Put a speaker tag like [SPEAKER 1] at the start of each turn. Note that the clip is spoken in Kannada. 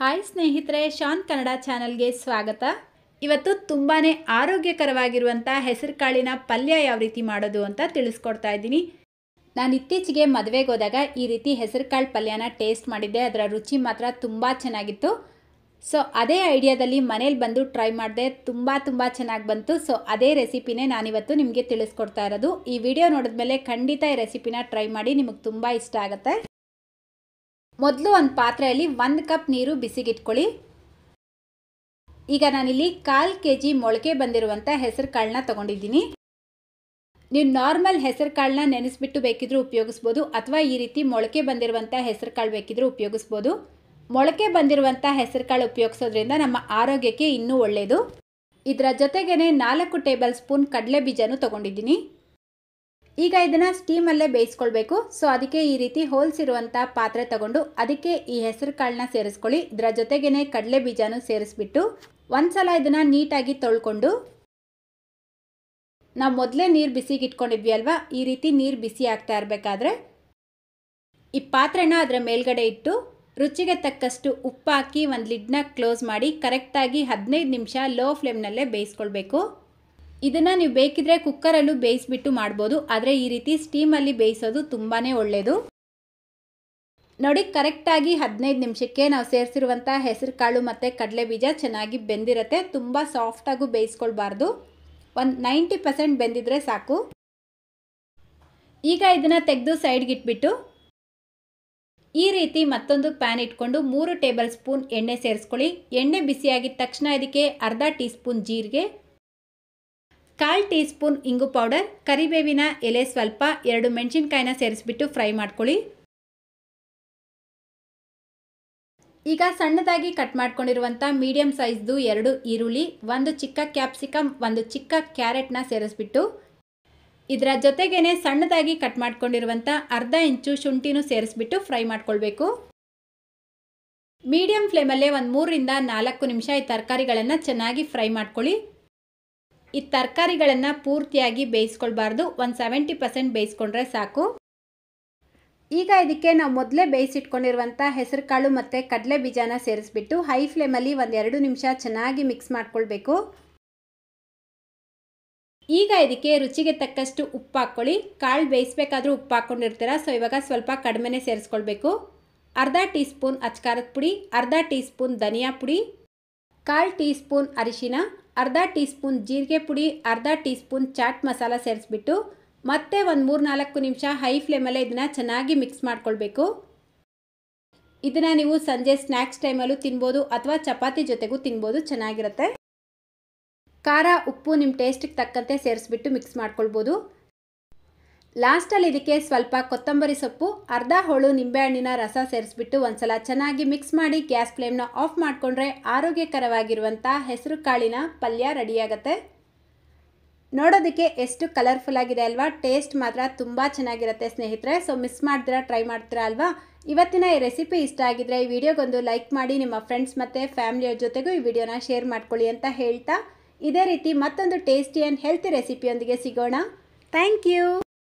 [SPEAKER 1] ಹಾಯ್ ಸ್ನೇಹಿತರೆ ಶಾನ್ ಕನ್ನಡ ಚಾನಲ್ಗೆ ಸ್ವಾಗತ ಇವತ್ತು ತುಂಬಾ ಆರೋಗ್ಯಕರವಾಗಿರುವಂಥ ಹೆಸರುಕಾಳಿನ ಪಲ್ಯ ಯಾವ ರೀತಿ ಮಾಡೋದು ಅಂತ ತಿಳಿಸ್ಕೊಡ್ತಾ ಇದ್ದೀನಿ ನಾನು ಇತ್ತೀಚೆಗೆ ಮದುವೆಗೆ ಹೋದಾಗ ಈ ರೀತಿ ಹೆಸರುಕಾಳು ಪಲ್ಯನ ಟೇಸ್ಟ್ ಮಾಡಿದ್ದೆ ಅದರ ರುಚಿ ಮಾತ್ರ ತುಂಬ ಚೆನ್ನಾಗಿತ್ತು ಸೊ ಅದೇ ಐಡಿಯಾದಲ್ಲಿ ಮನೇಲಿ ಬಂದು ಟ್ರೈ ಮಾಡಿದೆ ತುಂಬ ತುಂಬ ಚೆನ್ನಾಗಿ ಬಂತು ಸೊ ಅದೇ ರೆಸಿಪಿನೇ ನಾನಿವತ್ತು ನಿಮಗೆ ತಿಳಿಸ್ಕೊಡ್ತಾ ಇರೋದು ಈ ವಿಡಿಯೋ ನೋಡಿದ್ಮೇಲೆ ಖಂಡಿತ ಈ ರೆಸಿಪಿನ ಟ್ರೈ ಮಾಡಿ ನಿಮಗೆ ತುಂಬ ಇಷ್ಟ ಆಗುತ್ತೆ ಮೊದಲು ಒಂದು ಪಾತ್ರೆಯಲ್ಲಿ ಒಂದು ಕಪ್ ನೀರು ಬಿಸಿಗಿಟ್ಕೊಳ್ಳಿ ಈಗ ನಾನಿಲ್ಲಿ ಕಾಲು ಕೆ ಜಿ ಮೊಳಕೆ ಬಂದಿರುವಂಥ ಹೆಸರು ಕಾಳನ್ನ ತೊಗೊಂಡಿದ್ದೀನಿ ನೀವು ನಾರ್ಮಲ್ ಹೆಸರು ಕಾಳನ್ನ ನೆನೆಸ್ಬಿಟ್ಟು ಬೇಕಿದ್ರೂ ಉಪಯೋಗಿಸ್ಬೋದು ಅಥವಾ ಈ ರೀತಿ ಮೊಳಕೆ ಬಂದಿರುವಂಥ ಹೆಸರು ಕಾಳು ಬೇಕಿದ್ರೂ ಉಪಯೋಗಿಸ್ಬೋದು ಮೊಳಕೆ ಬಂದಿರುವಂಥ ಹೆಸರುಕಾಳು ಕಾಳು ಉಪಯೋಗಿಸೋದ್ರಿಂದ ನಮ್ಮ ಆರೋಗ್ಯಕ್ಕೆ ಇನ್ನೂ ಒಳ್ಳೆಯದು ಇದರ ಜೊತೆಗೇ ನಾಲ್ಕು ಟೇಬಲ್ ಸ್ಪೂನ್ ಕಡಲೆ ಬೀಜನೂ ತೊಗೊಂಡಿದ್ದೀನಿ ಈಗ ಇದನ್ನು ಸ್ಟೀಮಲ್ಲೇ ಬೇಯಿಸ್ಕೊಳ್ಬೇಕು ಸೊ ಅದಕ್ಕೆ ಈ ರೀತಿ ಇರುವಂತ ಪಾತ್ರೆ ತಗೊಂಡು ಅದಕ್ಕೆ ಈ ಹೆಸರು ಕಾಳನ್ನ ಸೇರಿಸ್ಕೊಳ್ಳಿ ಇದರ ಜೊತೆಗೇನೆ ಕಡಲೆ ಬೀಜನೂ ಸೇರಿಸ್ಬಿಟ್ಟು ಒಂದ್ಸಲ ಇದನ್ನ ಇದನ್ನು ನೀಟಾಗಿ ತೊಳ್ಕೊಂಡು ನಾವು ಮೊದಲೇ ನೀರು ಬಿಸಿಗೆ ಇಟ್ಕೊಂಡಿದ್ವಿ ಅಲ್ವಾ ಈ ರೀತಿ ನೀರು ಬಿಸಿ ಆಗ್ತಾ ಇರಬೇಕಾದ್ರೆ ಈ ಪಾತ್ರೆನ ಅದರ ಮೇಲ್ಗಡೆ ಇಟ್ಟು ರುಚಿಗೆ ತಕ್ಕಷ್ಟು ಉಪ್ಪು ಹಾಕಿ ಒಂದು ಲಿಡ್ನ ಕ್ಲೋಸ್ ಮಾಡಿ ಕರೆಕ್ಟಾಗಿ ಹದಿನೈದು ನಿಮಿಷ ಲೋ ಫ್ಲೇಮ್ನಲ್ಲೇ ಬೇಯಿಸ್ಕೊಳ್ಬೇಕು ಇದನ್ನು ನೀವು ಬೇಕಿದ್ರೆ ಕುಕ್ಕರಲ್ಲೂ ಬೇಯಿಸ್ಬಿಟ್ಟು ಮಾಡ್ಬೋದು ಆದರೆ ಈ ರೀತಿ ಸ್ಟೀಮಲ್ಲಿ ಬೇಯಿಸೋದು ತುಂಬಾ ಒಳ್ಳೆಯದು ನೋಡಿ ಕರೆಕ್ಟಾಗಿ ಹದಿನೈದು ನಿಮಿಷಕ್ಕೆ ನಾವು ಸೇರಿಸಿರುವಂಥ ಹೆಸರು ಕಾಳು ಮತ್ತು ಕಡಲೆ ಬೀಜ ಚೆನ್ನಾಗಿ ಬೆಂದಿರುತ್ತೆ ತುಂಬ ಸಾಫ್ಟಾಗೂ ಬೇಯಿಸ್ಕೊಳ್ಬಾರ್ದು ಒಂದು ನೈಂಟಿ ಪರ್ಸೆಂಟ್ ಬೆಂದಿದ್ರೆ ಸಾಕು ಈಗ ಇದನ್ನು ತೆಗೆದು ಸೈಡ್ಗೆ ಇಟ್ಬಿಟ್ಟು ಈ ರೀತಿ ಮತ್ತೊಂದು ಪ್ಯಾನ್ ಇಟ್ಕೊಂಡು ಮೂರು ಟೇಬಲ್ ಸ್ಪೂನ್ ಎಣ್ಣೆ ಸೇರಿಸ್ಕೊಳ್ಳಿ ಎಣ್ಣೆ ಬಿಸಿಯಾಗಿದ ತಕ್ಷಣ ಇದಕ್ಕೆ ಅರ್ಧ ಟೀ ಸ್ಪೂನ್ ಜೀರಿಗೆ ಕಾಲು ಟೀ ಸ್ಪೂನ್ ಇಂಗು ಪೌಡರ್ ಕರಿಬೇವಿನ ಎಲೆ ಸ್ವಲ್ಪ ಎರಡು ಮೆಣಸಿನ್ಕಾಯಿನ ಸೇರಿಸ್ಬಿಟ್ಟು ಫ್ರೈ ಮಾಡ್ಕೊಳ್ಳಿ ಈಗ ಸಣ್ಣದಾಗಿ ಕಟ್ ಮಾಡ್ಕೊಂಡಿರುವಂಥ ಮೀಡಿಯಂ ಸೈಜ್ದು ಎರಡು ಈರುಳ್ಳಿ ಒಂದು ಚಿಕ್ಕ ಕ್ಯಾಪ್ಸಿಕಮ್ ಒಂದು ಚಿಕ್ಕ ಕ್ಯಾರೆಟ್ನ ಸೇರಿಸ್ಬಿಟ್ಟು ಇದರ ಜೊತೆಗೇನೆ ಸಣ್ಣದಾಗಿ ಕಟ್ ಮಾಡ್ಕೊಂಡಿರುವಂಥ ಅರ್ಧ ಇಂಚು ಶುಂಠಿನೂ ಸೇರಿಸ್ಬಿಟ್ಟು ಫ್ರೈ ಮಾಡ್ಕೊಳ್ಬೇಕು ಮೀಡಿಯಂ ಫ್ಲೇಮಲ್ಲೇ ಒಂದು ಮೂರರಿಂದ ನಾಲ್ಕು ನಿಮಿಷ ಈ ತರಕಾರಿಗಳನ್ನು ಚೆನ್ನಾಗಿ ಫ್ರೈ ಮಾಡ್ಕೊಳ್ಳಿ ಈ ತರಕಾರಿಗಳನ್ನು ಪೂರ್ತಿಯಾಗಿ ಬೇಯಿಸ್ಕೊಳ್ಬಾರ್ದು ಒಂದು ಸೆವೆಂಟಿ ಪರ್ಸೆಂಟ್ ಬೇಯಿಸ್ಕೊಂಡ್ರೆ ಸಾಕು ಈಗ ಇದಕ್ಕೆ ನಾವು ಮೊದಲೇ ಬೇಯಿಸಿಟ್ಕೊಂಡಿರುವಂಥ ಹೆಸರು ಕಾಳು ಮತ್ತು ಕಡಲೆ ಬೀಜನ ಸೇರಿಸ್ಬಿಟ್ಟು ಹೈ ಫ್ಲೇಮಲ್ಲಿ ಒಂದೆರಡು ನಿಮಿಷ ಚೆನ್ನಾಗಿ ಮಿಕ್ಸ್ ಮಾಡ್ಕೊಳ್ಬೇಕು ಈಗ ಇದಕ್ಕೆ ರುಚಿಗೆ ತಕ್ಕಷ್ಟು ಉಪ್ಪು ಹಾಕ್ಕೊಳ್ಳಿ ಕಾಳು ಬೇಯಿಸ್ಬೇಕಾದ್ರೂ ಉಪ್ಪು ಹಾಕ್ಕೊಂಡಿರ್ತೀರ ಸೊ ಇವಾಗ ಸ್ವಲ್ಪ ಕಡಿಮೆನೇ ಸೇರಿಸ್ಕೊಳ್ಬೇಕು ಅರ್ಧ ಟೀ ಸ್ಪೂನ್ ಅಚ್ಕಾರದ ಪುಡಿ ಅರ್ಧ ಟೀ ಸ್ಪೂನ್ ಧನಿಯಾ ಪುಡಿ ಕಾಲು ಟೀ ಸ್ಪೂನ್ ಅರಿಶಿನ ಅರ್ಧ ಟೀ ಸ್ಪೂನ್ ಜೀರಿಗೆ ಪುಡಿ ಅರ್ಧ ಟೀ ಸ್ಪೂನ್ ಚಾಟ್ ಮಸಾಲ ಸೇರಿಸ್ಬಿಟ್ಟು ಮತ್ತೆ ಒಂದು ಮೂರು ನಾಲ್ಕು ನಿಮಿಷ ಹೈ ಫ್ಲೇಮಲ್ಲೇ ಇದನ್ನು ಚೆನ್ನಾಗಿ ಮಿಕ್ಸ್ ಮಾಡ್ಕೊಳ್ಬೇಕು ಇದನ್ನು ನೀವು ಸಂಜೆ ಸ್ನ್ಯಾಕ್ಸ್ ಟೈಮಲ್ಲೂ ತಿನ್ಬೋದು ಅಥವಾ ಚಪಾತಿ ಜೊತೆಗೂ ತಿನ್ಬೋದು ಚೆನ್ನಾಗಿರುತ್ತೆ ಖಾರ ಉಪ್ಪು ನಿಮ್ಮ ಟೇಸ್ಟಿಗೆ ತಕ್ಕಂತೆ ಸೇರಿಸ್ಬಿಟ್ಟು ಮಿಕ್ಸ್ ಮಾಡ್ಕೊಳ್ಬೋದು ಲಾಸ್ಟಲ್ಲಿ ಇದಕ್ಕೆ ಸ್ವಲ್ಪ ಕೊತ್ತಂಬರಿ ಸೊಪ್ಪು ಅರ್ಧ ಹೋಳು ನಿಂಬೆಹಣ್ಣಿನ ರಸ ಸೇರಿಸ್ಬಿಟ್ಟು ಒಂದ್ಸಲ ಚೆನ್ನಾಗಿ ಮಿಕ್ಸ್ ಮಾಡಿ ಗ್ಯಾಸ್ ಫ್ಲೇಮ್ನ ಆಫ್ ಮಾಡಿಕೊಂಡ್ರೆ ಆರೋಗ್ಯಕರವಾಗಿರುವಂಥ ಹೆಸರು ಕಾಳಿನ ಪಲ್ಯ ರೆಡಿಯಾಗತ್ತೆ ನೋಡೋದಕ್ಕೆ ಎಷ್ಟು ಕಲರ್ಫುಲ್ ಆಗಿದೆ ಅಲ್ವಾ ಟೇಸ್ಟ್ ಮಾತ್ರ ತುಂಬ ಚೆನ್ನಾಗಿರುತ್ತೆ ಸ್ನೇಹಿತರೆ ಸೊ ಮಿಸ್ ಮಾಡಿದ್ರೆ ಟ್ರೈ ಮಾಡ್ತೀರಾ ಅಲ್ವಾ ಇವತ್ತಿನ ಈ ರೆಸಿಪಿ ಇಷ್ಟ ಆಗಿದ್ರೆ ಈ ವಿಡಿಯೋಗೊಂದು ಲೈಕ್ ಮಾಡಿ ನಿಮ್ಮ ಫ್ರೆಂಡ್ಸ್ ಮತ್ತು ಫ್ಯಾಮಿಲಿಯವ್ರ ಜೊತೆಗೂ ಈ ವಿಡಿಯೋನ ಶೇರ್ ಮಾಡ್ಕೊಳ್ಳಿ ಅಂತ ಹೇಳ್ತಾ ಇದೇ ರೀತಿ ಮತ್ತೊಂದು ಟೇಸ್ಟಿ ಆ್ಯಂಡ್ ಹೆಲ್ತಿ ರೆಸಿಪಿಯೊಂದಿಗೆ ಸಿಗೋಣ ಥ್ಯಾಂಕ್ ಯು